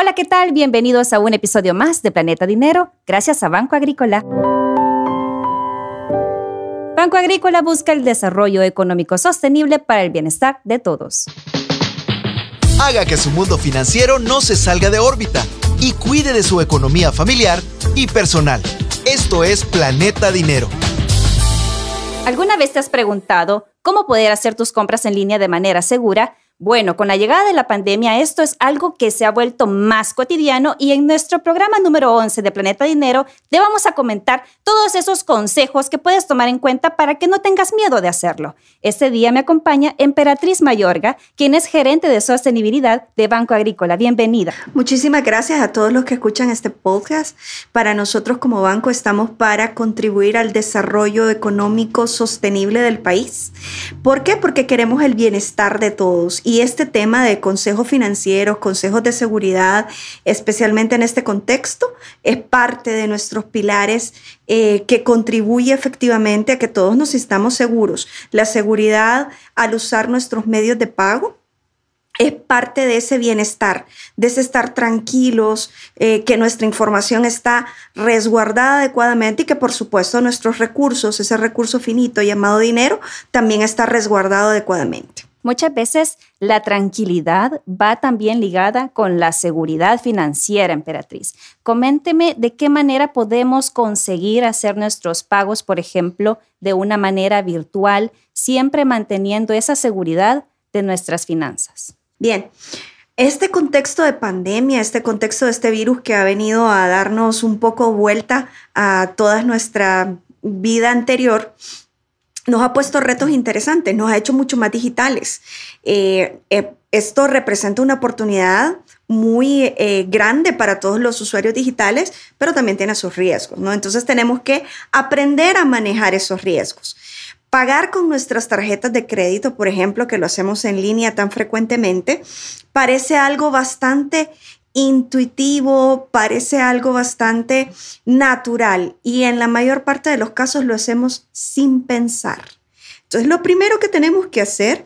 Hola, ¿qué tal? Bienvenidos a un episodio más de Planeta Dinero, gracias a Banco Agrícola. Banco Agrícola busca el desarrollo económico sostenible para el bienestar de todos. Haga que su mundo financiero no se salga de órbita y cuide de su economía familiar y personal. Esto es Planeta Dinero. ¿Alguna vez te has preguntado cómo poder hacer tus compras en línea de manera segura? Bueno, con la llegada de la pandemia esto es algo que se ha vuelto más cotidiano y en nuestro programa número 11 de Planeta Dinero te vamos a comentar todos esos consejos que puedes tomar en cuenta para que no tengas miedo de hacerlo. Este día me acompaña Emperatriz Mayorga, quien es gerente de sostenibilidad de Banco Agrícola. Bienvenida. Muchísimas gracias a todos los que escuchan este podcast. Para nosotros como banco estamos para contribuir al desarrollo económico sostenible del país. ¿Por qué? Porque queremos el bienestar de todos y este tema de consejos financieros, consejos de seguridad, especialmente en este contexto, es parte de nuestros pilares eh, que contribuye efectivamente a que todos nos estamos seguros. La seguridad al usar nuestros medios de pago es parte de ese bienestar, de ese estar tranquilos, eh, que nuestra información está resguardada adecuadamente y que por supuesto nuestros recursos, ese recurso finito llamado dinero, también está resguardado adecuadamente. Muchas veces la tranquilidad va también ligada con la seguridad financiera, emperatriz. Coménteme de qué manera podemos conseguir hacer nuestros pagos, por ejemplo, de una manera virtual, siempre manteniendo esa seguridad de nuestras finanzas. Bien. Este contexto de pandemia, este contexto de este virus que ha venido a darnos un poco vuelta a toda nuestra vida anterior, nos ha puesto retos interesantes, nos ha hecho mucho más digitales. Eh, eh, esto representa una oportunidad muy eh, grande para todos los usuarios digitales, pero también tiene sus riesgos, ¿no? Entonces tenemos que aprender a manejar esos riesgos. Pagar con nuestras tarjetas de crédito, por ejemplo, que lo hacemos en línea tan frecuentemente, parece algo bastante intuitivo, parece algo bastante natural y en la mayor parte de los casos lo hacemos sin pensar. Entonces, lo primero que tenemos que hacer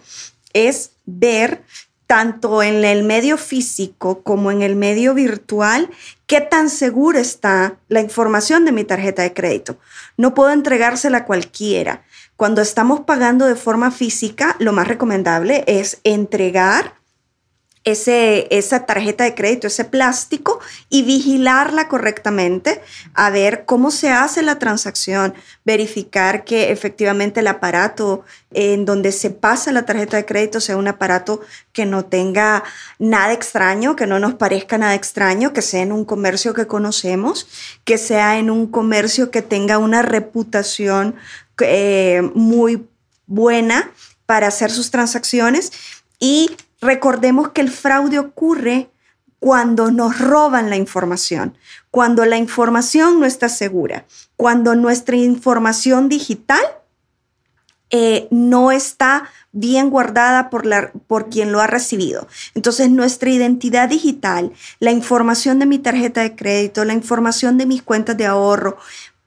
es ver tanto en el medio físico como en el medio virtual, qué tan segura está la información de mi tarjeta de crédito. No puedo entregársela a cualquiera. Cuando estamos pagando de forma física, lo más recomendable es entregar ese, esa tarjeta de crédito, ese plástico, y vigilarla correctamente, a ver cómo se hace la transacción, verificar que efectivamente el aparato en donde se pasa la tarjeta de crédito sea un aparato que no tenga nada extraño, que no nos parezca nada extraño, que sea en un comercio que conocemos, que sea en un comercio que tenga una reputación eh, muy buena para hacer sus transacciones y Recordemos que el fraude ocurre cuando nos roban la información, cuando la información no está segura, cuando nuestra información digital eh, no está bien guardada por, la, por quien lo ha recibido. Entonces, nuestra identidad digital, la información de mi tarjeta de crédito, la información de mis cuentas de ahorro,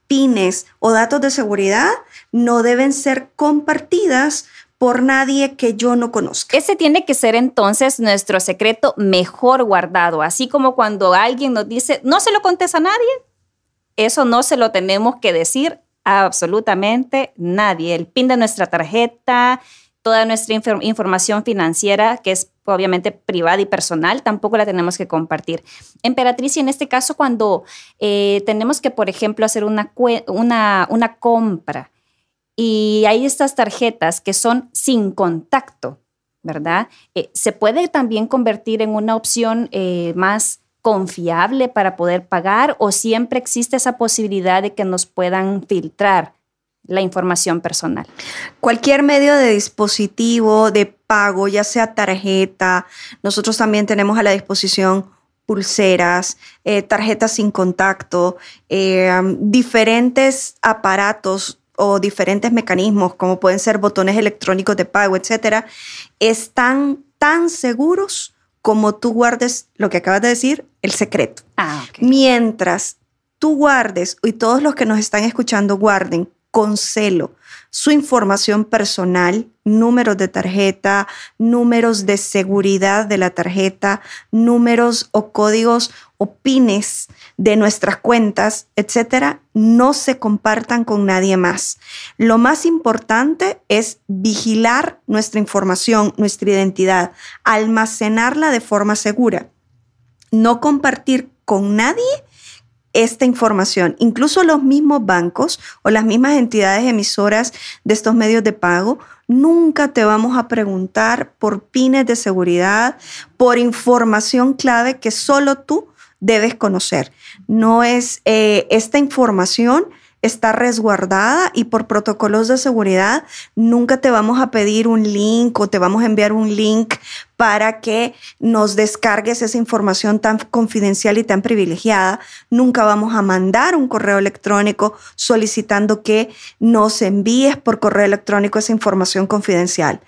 pines o datos de seguridad no deben ser compartidas por nadie que yo no conozca. Ese tiene que ser entonces nuestro secreto mejor guardado, así como cuando alguien nos dice, no se lo contes a nadie, eso no se lo tenemos que decir absolutamente nadie. El pin de nuestra tarjeta, toda nuestra información financiera, que es obviamente privada y personal, tampoco la tenemos que compartir. Emperatriz, y en este caso, cuando eh, tenemos que, por ejemplo, hacer una, una, una compra, y hay estas tarjetas que son sin contacto, ¿verdad? Eh, se puede también convertir en una opción eh, más confiable para poder pagar o siempre existe esa posibilidad de que nos puedan filtrar la información personal. Cualquier medio de dispositivo de pago, ya sea tarjeta, nosotros también tenemos a la disposición pulseras, eh, tarjetas sin contacto, diferentes aparatos o diferentes mecanismos, como pueden ser botones electrónicos de pago, etcétera, están tan seguros como tú guardes lo que acabas de decir, el secreto. Ah, Mientras tú guardes y todos los que nos están escuchando guarden con celo su información personal, números de tarjeta, números de seguridad de la tarjeta, números o códigos o pines de nuestras cuentas, etcétera, no se compartan con nadie más. Lo más importante es vigilar nuestra información, nuestra identidad, almacenarla de forma segura. No compartir con nadie esta información. Incluso los mismos bancos o las mismas entidades emisoras de estos medios de pago, nunca te vamos a preguntar por pines de seguridad, por información clave que solo tú debes conocer. No es eh, esta información está resguardada y por protocolos de seguridad nunca te vamos a pedir un link o te vamos a enviar un link para que nos descargues esa información tan confidencial y tan privilegiada. Nunca vamos a mandar un correo electrónico solicitando que nos envíes por correo electrónico esa información confidencial.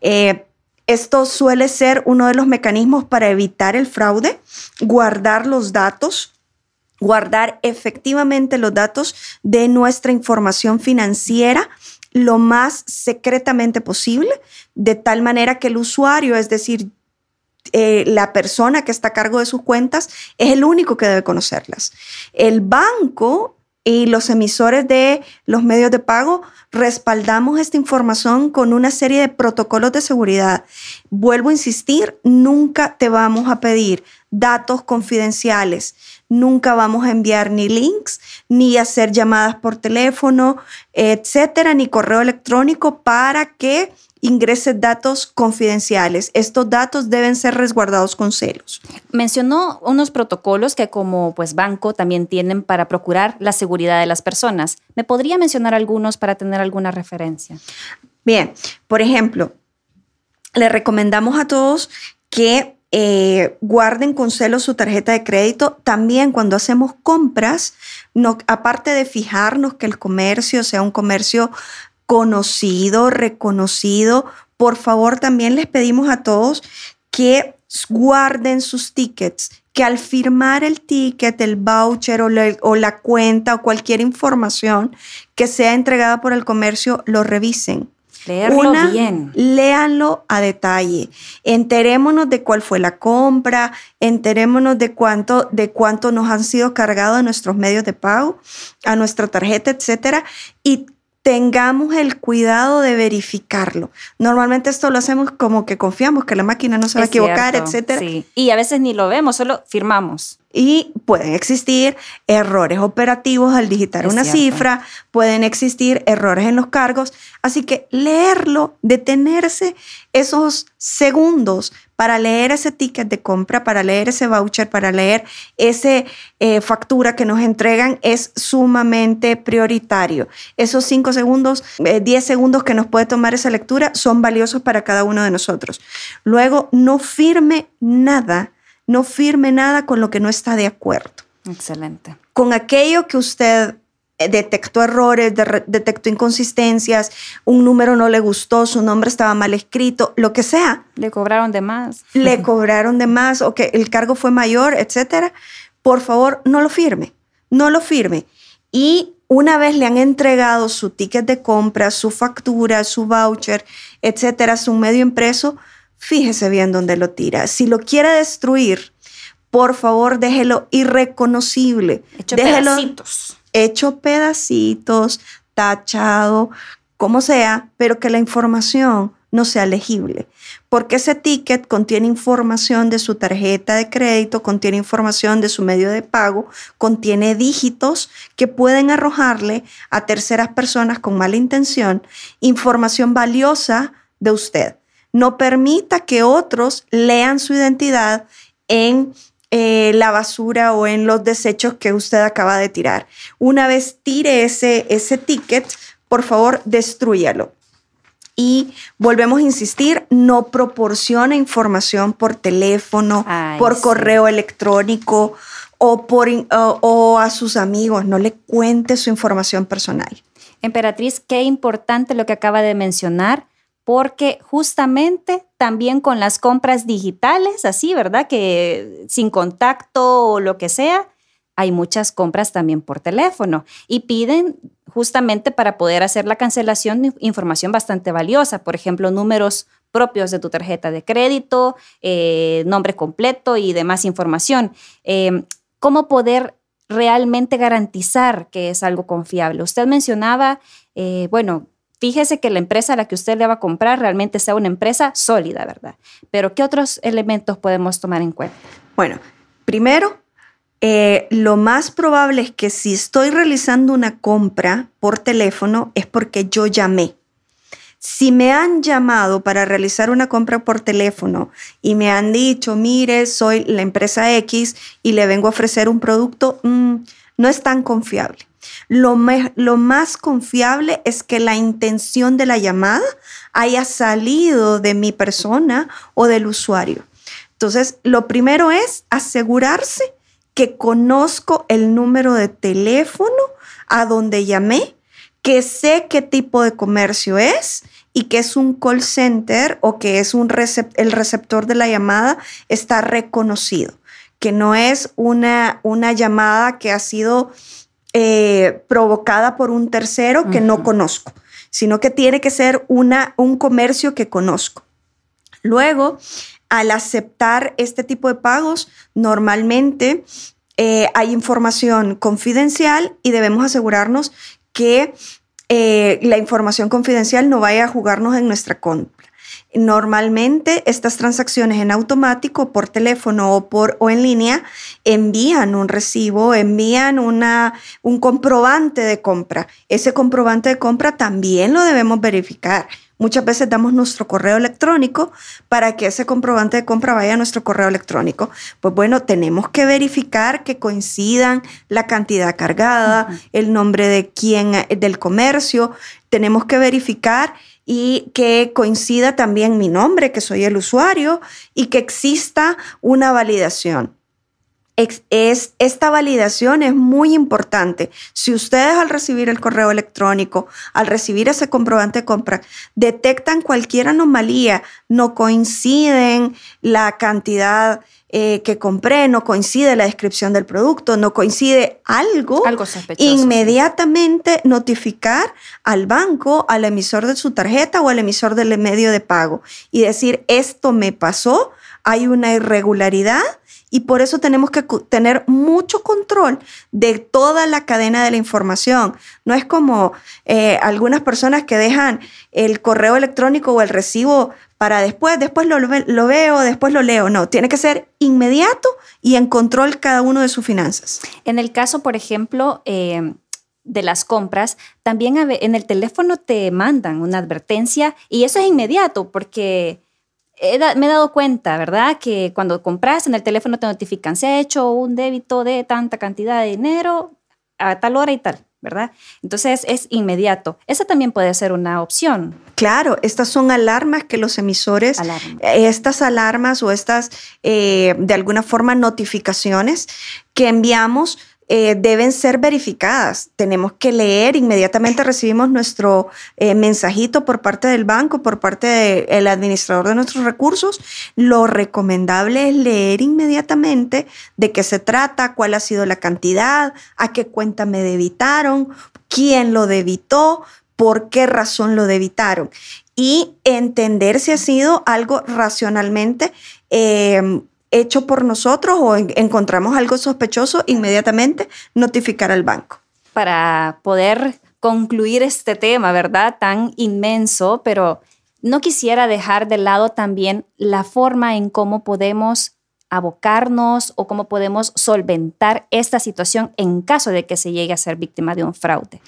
Eh, esto suele ser uno de los mecanismos para evitar el fraude, guardar los datos guardar efectivamente los datos de nuestra información financiera lo más secretamente posible, de tal manera que el usuario, es decir, eh, la persona que está a cargo de sus cuentas, es el único que debe conocerlas. El banco y los emisores de los medios de pago respaldamos esta información con una serie de protocolos de seguridad. Vuelvo a insistir, nunca te vamos a pedir datos confidenciales nunca vamos a enviar ni links, ni hacer llamadas por teléfono, etcétera, ni correo electrónico para que ingrese datos confidenciales. Estos datos deben ser resguardados con celos. Mencionó unos protocolos que como pues banco también tienen para procurar la seguridad de las personas. ¿Me podría mencionar algunos para tener alguna referencia? Bien, por ejemplo, le recomendamos a todos que eh, guarden con celo su tarjeta de crédito. También cuando hacemos compras, aparte de fijarnos que el comercio sea un comercio conocido, reconocido, por favor también les pedimos a todos que guarden sus tickets, que al firmar el ticket, el voucher o la cuenta o cualquier información que sea entregada por el comercio, lo revisen Leerlo bien. Léanlo a detalle. Enterémonos de cuál fue la compra, enterémonos de cuánto, de cuánto nos han sido cargados a nuestros medios de pago, a nuestra tarjeta, etcétera, y tengamos el cuidado de verificarlo. Normalmente esto lo hacemos como que confiamos que la máquina no se va a equivocar, etcétera. Y a veces ni lo vemos, solo firmamos. Y pueden existir errores operativos al digitar una cifra, pueden existir errores en los cargos. Así que leerlo, detenerse esos segundos para leer ese ticket de compra, para leer ese voucher, para leer esa eh, factura que nos entregan, es sumamente prioritario. Esos cinco segundos, eh, diez segundos que nos puede tomar esa lectura son valiosos para cada uno de nosotros. Luego, no firme nada no firme nada con lo que no está de acuerdo. Excelente. Con aquello que usted eh, detectó errores, detectó inconsistencias, un número no le gustó, su nombre estaba mal escrito, lo que sea. Le cobraron de más. Le cobraron de más o que el cargo fue mayor, etcétera. Por favor, no lo firme. No lo firme. Y una vez le han entregado su ticket de compra, su factura, su voucher, etcétera, su medio impreso, fíjese bien dónde lo tira. Si lo quiere destruir, por favor, déjelo irreconocible. Hecho déjelo pedacitos. Hecho pedacitos, tachado, como sea, pero que la información no sea legible, porque ese ticket contiene información de su tarjeta de crédito, contiene información de su medio de pago, contiene dígitos que pueden arrojarle a terceras personas con mala intención información valiosa de usted. No permita que otros lean su identidad en eh, la basura o en los desechos que usted acaba de tirar. Una vez tire ese, ticket, por favor, destruyalo. Y volvemos a insistir, no proporcione información por teléfono, por correo electrónico o, por, o a sus amigos. No le cuente su información personal. Emperatriz, qué importante lo que acaba de mencionar porque justamente también con las compras digitales, así, ¿verdad? Que sin contacto o lo que sea, hay muchas compras también por teléfono y piden justamente para poder hacer la cancelación información bastante valiosa, por ejemplo, números propios de tu tarjeta de crédito, eh, nombre completo y demás información. Em, ¿Cómo poder realmente garantizar que es algo confiable? Usted mencionaba, eh, bueno, Fíjese que la empresa a la que usted le va a comprar realmente sea una empresa sólida, ¿verdad? Pero ¿qué otros elementos podemos tomar en cuenta? Bueno, primero, eh, lo más probable es que si estoy realizando una compra por teléfono es porque yo llamé. Si me han llamado para realizar una compra por teléfono y me han dicho, mire, soy la empresa X y le vengo a ofrecer un producto, mm, no es tan confiable. Lo, lo, más confiable es que la intención de la llamada haya salido de mi persona o del usuario. Entonces, lo primero es asegurarse que conozco el número de teléfono a donde llamé, que sé qué tipo de comercio es y que es un call center o que es un el receptor de la llamada está reconocido que no es una, una llamada que ha sido eh, provocada por un tercero que no conozco, sino que tiene que ser una, un comercio que conozco. Luego, al aceptar este tipo de pagos, normalmente eh, hay información confidencial y debemos asegurarnos que eh, la información confidencial no vaya a jugarnos en nuestra compra. Normalmente estas transacciones en automático por teléfono o, por, o en línea envían un recibo, envían una, un comprobante de compra. Ese comprobante de compra también lo debemos verificar Muchas veces damos nuestro correo electrónico para que ese comprobante de compra vaya a nuestro correo electrónico. Pues bueno, tenemos que verificar que coincidan la cantidad cargada, el nombre de quién, eh, del comercio. Tenemos que verificar y que coincida también mi nombre, que soy el usuario, y que exista una validación es, esta validación es muy importante. Si ustedes al recibir el correo electrónico, al recibir ese comprobante de compra, detectan cualquier anomalía, no coinciden la cantidad eh, que compré, no coincide la descripción del producto, no coincide algo, inmediatamente notificar al banco, al emisor de su tarjeta o al emisor del medio de pago y decir, esto me pasó, hay una irregularidad y por eso tenemos que tener mucho control de toda la cadena de la información. No es como eh, algunas personas que dejan el correo electrónico o el recibo para después, después lo, veo, después lo leo. No, tiene que ser inmediato y en control cada uno de sus finanzas. En el caso, por ejemplo, em, de las compras, también en el teléfono te mandan una advertencia y eso es inmediato porque me he dado cuenta, ¿verdad? Que cuando compras en el teléfono te notifican, se ha hecho un débito de tanta cantidad de dinero a tal hora y tal. ¿verdad? Entonces es inmediato. Esa también puede ser una opción. Claro, estas son alarmas que los emisores, estas alarmas o estas, eh, de alguna forma, notificaciones que enviamos eh, deben ser verificadas. Tenemos que leer, inmediatamente recibimos nuestro eh, mensajito por parte del banco, por parte del administrador de nuestros recursos. Lo recomendable es leer inmediatamente de qué se trata, cuál ha sido la cantidad, a qué cuenta me debitaron, quién lo debitó, por qué razón lo debitaron y entender si ha sido algo racionalmente eh, hecho por nosotros o encontramos algo sospechoso, inmediatamente notificar al banco. Para poder concluir este tema, ¿verdad? Tan inmenso, pero no quisiera dejar de lado también la forma en cómo podemos abocarnos o cómo podemos solventar esta situación en caso de que se llegue a ser víctima de un fraude.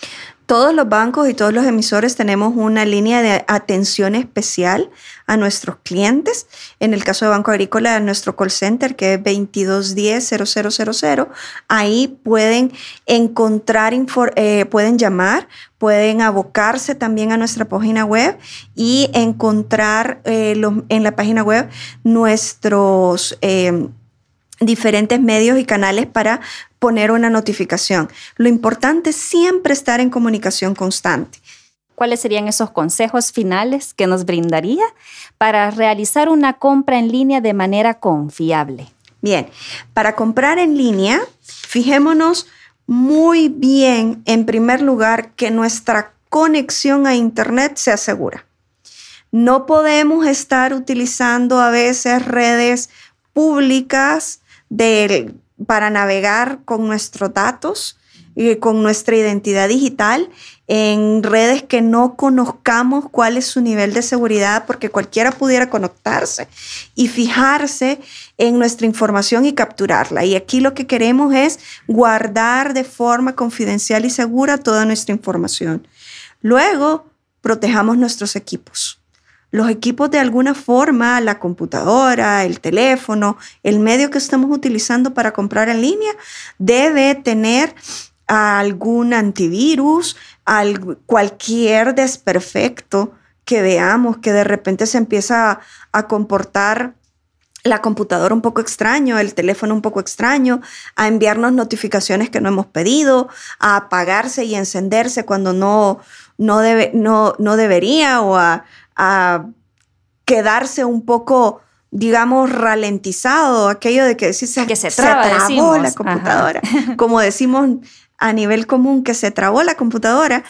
Todos los bancos y todos los emisores tenemos una línea de atención especial a nuestros clientes. En el caso de Banco Agrícola, nuestro call center que es 2210-0000, ahí pueden encontrar, eh, pueden llamar, pueden abocarse también a nuestra página web y encontrar eh, en la página web nuestros... Eh, diferentes medios y canales para poner una notificación. Lo importante es siempre estar en comunicación constante. ¿Cuáles serían esos consejos finales que nos brindaría para realizar una compra en línea de manera confiable? Bien, para comprar en línea, fijémonos muy bien, en primer lugar, que nuestra conexión a Internet se asegura. No podemos estar utilizando a veces redes públicas para navegar con nuestros datos y con nuestra identidad digital en redes que no conozcamos cuál es su nivel de seguridad, porque cualquiera pudiera conectarse y fijarse en nuestra información y capturarla. Y aquí lo que queremos es guardar de forma confidencial y segura toda nuestra información. Luego, protejamos nuestros equipos los equipos de alguna forma, la computadora, el teléfono, el medio que estamos utilizando para comprar en línea, debe tener algún antivirus, cualquier desperfecto que veamos que de repente se empieza a comportar la computadora un poco extraño, el teléfono un poco extraño, a enviarnos notificaciones que no hemos pedido, a apagarse y encenderse cuando no, no, debe, no, no debería o a a quedarse un poco, digamos, ralentizado, aquello de que decís, que se, trabó la computadora. Como decimos a nivel común, que se trabó la computadora,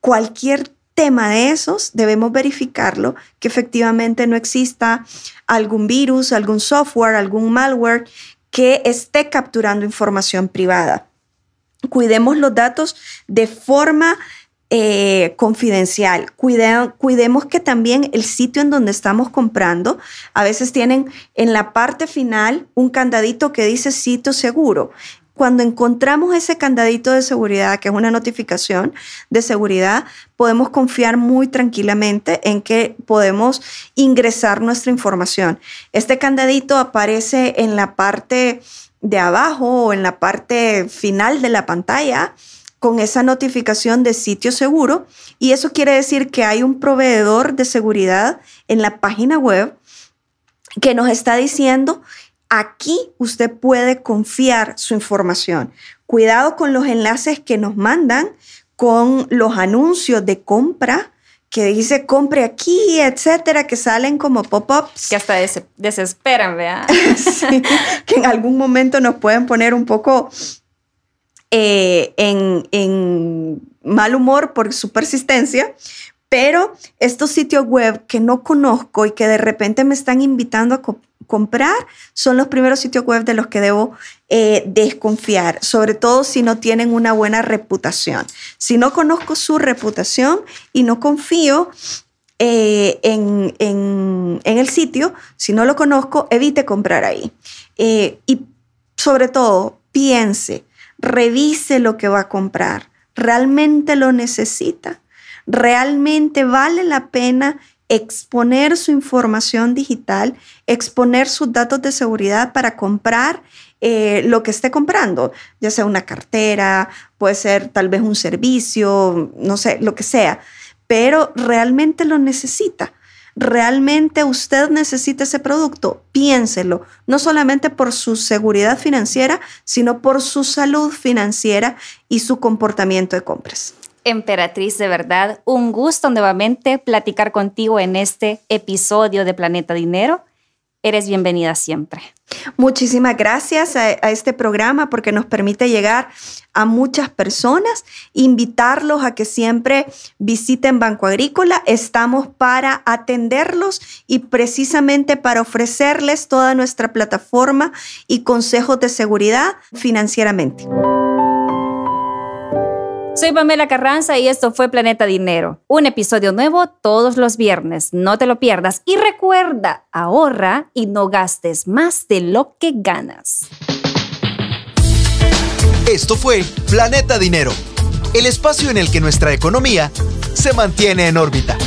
cualquier tema de esos debemos verificarlo, que efectivamente no exista algún virus, algún software, algún malware que esté capturando información privada. Cuidemos los datos de forma eh, confidencial. cuidemos que también el sitio en donde estamos comprando, a veces tienen en la parte final un candadito que dice sitio seguro. Cuando encontramos ese candadito de seguridad, que es una notificación de seguridad, podemos confiar muy tranquilamente en que podemos ingresar nuestra información. Este candadito aparece en la parte de abajo o en la parte final de la pantalla con esa notificación de sitio seguro y eso quiere decir que hay un proveedor de seguridad en la página web que nos está diciendo aquí usted puede confiar su información. Cuidado con los enlaces que nos mandan, con los anuncios de compra que dice compre aquí, etcétera, que salen como pop-ups. Que hasta desesperan, ¿verdad? que en algún momento nos pueden poner un poco eh, en, mal humor por su persistencia, pero estos sitios web que no conozco y que de repente me están invitando a comprar son los primeros sitios web de los que debo eh, desconfiar, sobre todo si no tienen una buena reputación. Si no conozco su reputación y no confío eh, en, el sitio, si no lo conozco, evite comprar ahí. y sobre todo, piense revise lo que va a comprar. ¿Realmente lo necesita? ¿Realmente vale la pena exponer su información digital, exponer sus datos de seguridad para comprar eh, lo que esté comprando, ya sea una cartera, puede ser tal vez un servicio, no sé, lo que sea, pero realmente lo necesita. ¿Realmente usted necesita ese producto? Piénselo, no solamente por su seguridad financiera, sino por su salud financiera y su comportamiento de compras. Emperatriz, de verdad, un gusto nuevamente platicar contigo en este episodio de Planeta Dinero eres bienvenida siempre. Muchísimas gracias a, este programa porque nos permite llegar a muchas personas, invitarlos a que siempre visiten Banco Agrícola. Estamos para atenderlos y precisamente para ofrecerles toda nuestra plataforma y consejos de seguridad financieramente soy Pamela Carranza y esto fue Planeta Dinero. Un episodio nuevo todos los viernes. No te lo pierdas. Y recuerda, ahorra y no gastes más de lo que ganas. Esto fue Planeta Dinero, el espacio en el que nuestra economía se mantiene en órbita.